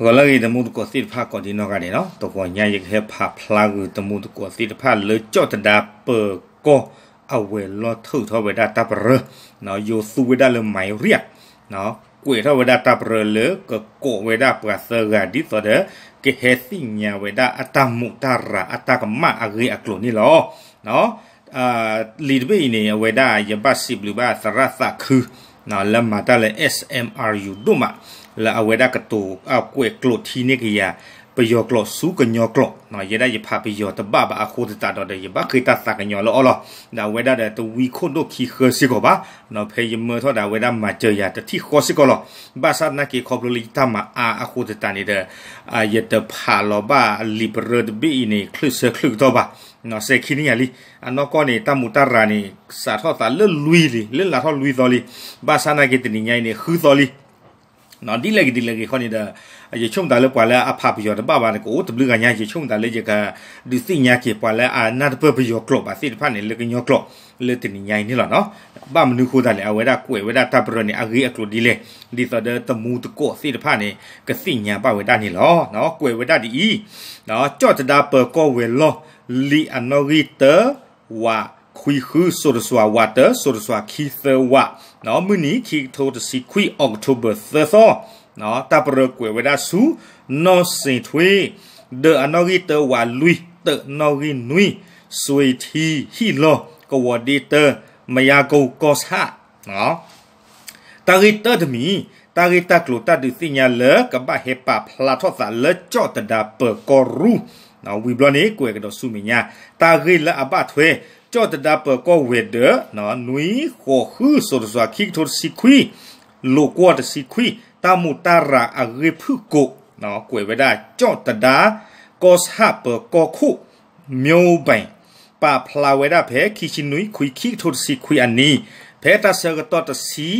กลยตมุตกสิทภาก่อนที่นอกกันเนาะตกวนยายกเฮภาพลากุตมุตกสิทภาเลยจอดดาเปกอเอาเวลอถือทวดาตับเรเนาะโยสุเวดาเลยหมายเรียกเนาะกุยทวดาตับเรเลยก็โกเวดาปราศกาดิสอเดเกเฮสิญาเวดาอัตมุตาระอัตกมาอริอกลนี่หรอเนาะอ่าลีดเบนี่เวดายบัสิบลูบาสรสะคือเนาะแล้วมาตาเลย SMRU ดุมา la aweda katu a kwe klo thi ne ki ya pe yo klo su ka nyo klo no ye da ye pha pe yo ta ba ba a kho ta da de ye ba ki ta sa ka nyo lo lo da weda da to wi kho do ki kho si ko ba no phe ye mo tho da weda ma che ya ta thi kho si ko lo ba sa na ki kho lo li ta ma a a kho ta ni de a ye ta pha lo ba li bre de bi ni klu se klu to ba နော်စေခင်းရလီအနော်ကောနေတမူတရာနေစာထောတာလွလွီလီလွလာထောလွီတော်လီဘာသနာကေတနိညာနေခူတော်လီနော်ဒီလက်ဒီလက်ခေါနေတာရချုံတာလဲပွာလဲအဖပျော်တပပါနကိုတဘလူကညာရချုံတာလဲကြကဒီစိညာကေပွာလဲအနတ်ပပျော်ကလောပါစိတဖာနေလေကညောကလောလေတင်ညိုင်းနေလောနော်ဘာမနုခိုတာလဲအဝဲတာကွယ်ဝဲတာတပရနေအဂီအကလိုဒီလေဒီစဒတမူတကောစိတဖာနေကစိညာပဝဲတာနေလောနော်ကွယ်ဝဲတာဒီနော်ကြော့တတာပကောဝဲလောလီအနောဂီတဝါခွီခူဆိုရဆွာဝါတာဆိုရဆွာခီသဝနော်မနီခီထိုတစီခွီအောက်တိုဘာသောနော်တပ်ရကွေဝဒါဆူနော်စင်ထွေဒေအနော်ဂီတဝါလူတနော်ဂီနွီဆွေတီဟီလောကဝဒီတမယာကောကော့ဟာနော်တာဂီတဒမီတာဂီတကလိုတဒူစညာလကဘဟေပါဖလာထောသာလကြော့တဒါပကောရူနော်ဝီဘလနေကွေကတော့စုမညာတာဂီလအဘထွေจอดดับก็เวเดอร์นะนุยขอคือสดสวาคิกทศสิคุยลูกวดสิคุยตามุตาระอเรพุกกนะกวยไว้ได้จอดดาก็สหเปก็คู่เมียวไปป่าพลาไว้ได้แพ้คิชินุยคุยคิกทศสิคุยอันนี้แพ้ตาเสกตอตสี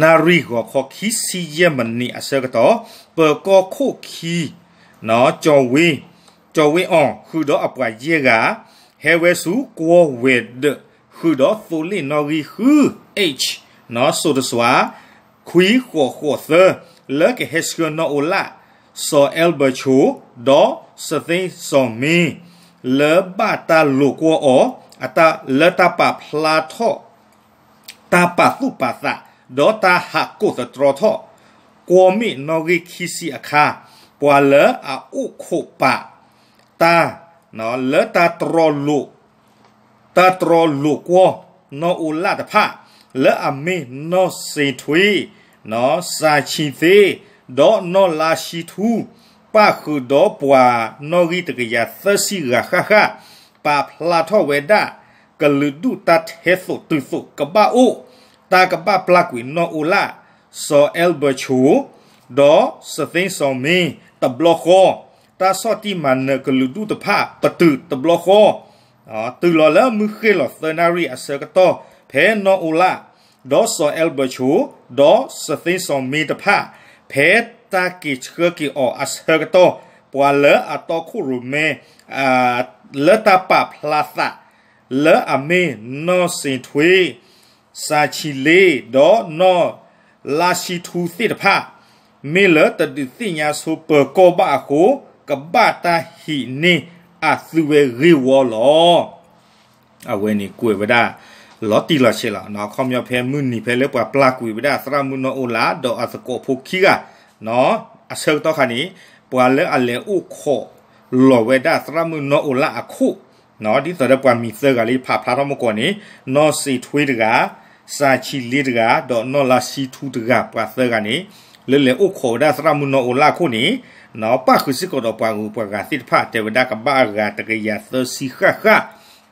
นารีก็ขอคิสีเยมันนี่อเสกตอเปก็คู่คีเนาะจอเวจอเวอ่อคือดอกอปวายเยกาဟဲဝဲစုကောဝဲဒခူဒေါဖိုလီနော်ရီခူ H နော်ဆိုဒစွာခွီခေါ်ခေါ်သလဲကဟက်စကနော်အိုလာဆောအယ်ဘချိုဒေါစသိန်းဆောမီလဲဘာတာလူကောအောအတာလဲတာပါဖလာထောတာပါသူပါသဒေါ်တာဟာကိုသတရထောကောမီနော်ရီခီစီအခါပွာလဲအုခုပါတာနော်လတာတရလုတာတရလုကောနော်ဥလာတဖလအမေနော်စေထွေနော်စာချီသေးဒေါနော်လာရှိထူပါခုဒေါပွာနော်ရီတကရသစီရခခပါဖလာထောဝေဒကလူဒူတတ်ဟေဆုတုစုကဘာအိုတာကပပလကွေနော်ဥလာစောအယ်ဘချူဒေါစသိန်းဆောင်မင်းတဘလခောตาซอที่มันกลุดูตะผาปะตือตะบลอคออ๋อตือลอแล้วมือเคลอเซนารีอเซกตอเพนออุละดอซอเอลเบชูดอสติซอมีตะผาเพตากิเชกิออเซกตอปวเลอะตอคุรุเมอ่าเลตาปาพลาซาเลอะเมนอสินทวีซาชิเลดอนอลาชิทูสิตะผาမေလတတိညာဆိုပကောဘာကိုကပတာဟိနေအသုဝေရေဝလောအဝဲနေကွေဝဒလောတီလရှေလာနော်ခေါမျောဖဲမှုနီဖဲလေပွာပလကွေဝဒစရမှုနောအိုလာဒေါ်အစကောဖုခိကနော်အဆောတော့ခနီပွာလေအလေဥခောလောဝေဒစရမှုနောအိုလာအခုနော်ဒီစရပွာမီဆကလေးဖဖလာတော့မကောနေနော်စီထွေးတကစာချီလေးတကဒေါ်နော်လာစီထူတကပွာဆကနေလေလေဥခေါ်ဒါစရမုနောလာခုနီနော်ပါခုစစ်ကတော့ပါကူပကသစ်ဖတ်တေဝဒကဘာဂတကရသစီခခ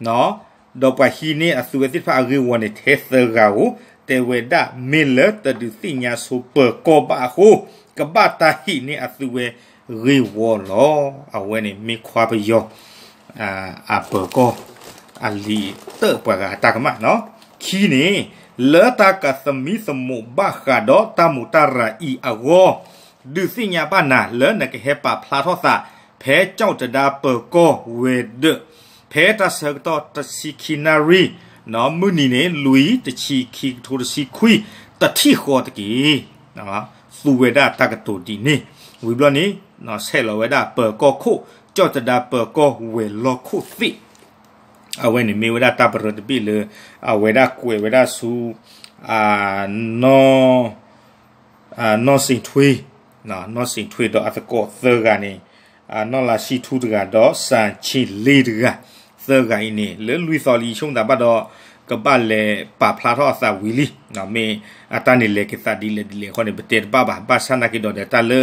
နော်တော့ပါဟီနီအသွေသစ်ဖတ်ရီဝနတေသဂါဟုတေဝဒမေလတဒုသိညာစုပကောဘာဟုကဘာတာဟီနီအသွေရီဝလောအဝဲနေမိခွာပယောအာအပကောအလီတေပကတာကမနော်ခီနီလေတာကသမီသမုဘခါဒေါတမူတရာအီအဝေါဒုစိညာပနာလေနကဟေပါဖလာထောသဖဲကြောင့်တဒါပကောဝေဒဖဲတဆကတော့တစီခိနာရီနော်မူနီနေလူီတချီခိထိုတစီခွီတတိခောတကီနော်သူဝေဒတကတူဒီနေဝီဘလနေနော်ဆဲလဝေဒပကောခုကြောင့်တဒါပကောဝေလောခုသိအဝဲနေမေဝဒတာပရတပိလေအဝဲဒါကွေဝဲဒါစုအာနောအာနောစိထွေးနော်နောစိထွေးတော့အတကောသကနေအာနောလာရှိထူးတကတော့စံချီလေးတကသကိုင်းနေလေလူစော်လီရှုံတာပတ်တော့ကပတ်လေပါဖလာတော့အစာဝီလီနော်မေအတန်နေလေကသဒီလေဒီလေခေါနေပတေပါပါပါဆနာကိတော့တဲ့တလေ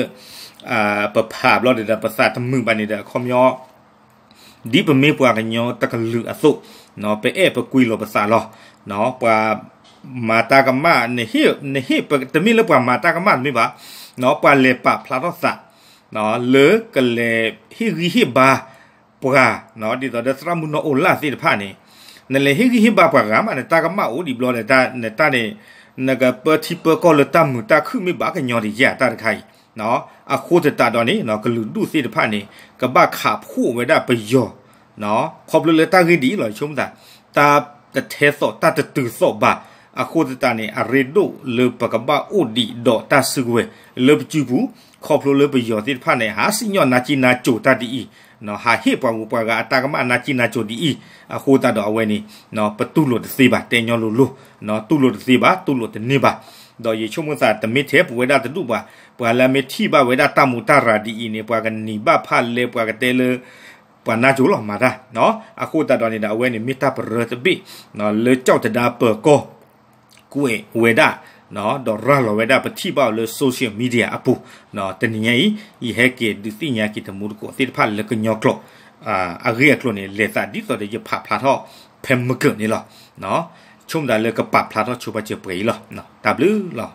အာပဖာဘလို့တဲ့ပသတ်မှုပနေတဲ့ခေါမျောဒီပမေပွားကညောတကလူအစုနော်ပဲ့ပကွီလောပစာလောနော်ပွာမာတာကမနေဟိနေဟိပတမီလပွာမာတာကမမိပါ နော်ပွာလေပဖလာတော့စာနော်လေကလေဟိဂီဟိဘာပွာနော်ဒီတော့ဒစရမှုနော်အိုလာစီတဖာနေနလေဟိဂီဟိဘာပွာကမနေတာကမအိုဒီဘလောလေတာနေတာနေနကပတိပကောလတမှုတာခုမိပါကညောဒီရတာတခိုင်နော်အခိုးတတာတော့နေနော်ဂလူတုစီတဖတ်နေကပခါဖို့ဝဲတာဘယောနော်ခေါပလလတာဂီဒီလောရှုံးတာတာတထဲစောတာတတူစောပါအခုတတနေအရေဒိုလေပကဘာအိုဒီဒေါ်တာဆူဝဲလေပချူဘူးခေါပလိုလေပယောတိဖာနေဟာစညောနာချီနာချိုတတီနော်ဟာဟေပွားမူပွားကအတာကမနာချီနာချိုတီအခုတတော့အဝဲနေနော်ပတုလိုတစေပါတင်ညောလိုလိုနော်သူ့လိုတစေပါသူ့လိုတနေပါดอยชุมุสาตมิเทปเวดาตดุบะปาลาเมทีบะเวดาตามุตาราดีอินเนปากันนีบะพาเลปากันเตเลပနာဂျူလောမာဒါနော်အခုတတော်နေတာအဝဲနေမိတာပရတဘီနော်လေကြောက်တဒါပကောကွေဝေဒါနော်ဒေါ်ရလောဝေဒါပတိပါလေဆိုရှယ်မီဒီယာအပူနော်တနည်းကြီးဤဟဲကေဒီစီညာကေတမူကိုတိဖာလကညောကလောအာအဂေကလောနေလေသာဒီတော်ရဲ့ဖာဖာတော့ဖဲမကနေလောနော်ชุ่มได้เลยก็ปรับพลาดชุบเจียปุ๋ยหรอเนาะตับลือหรอ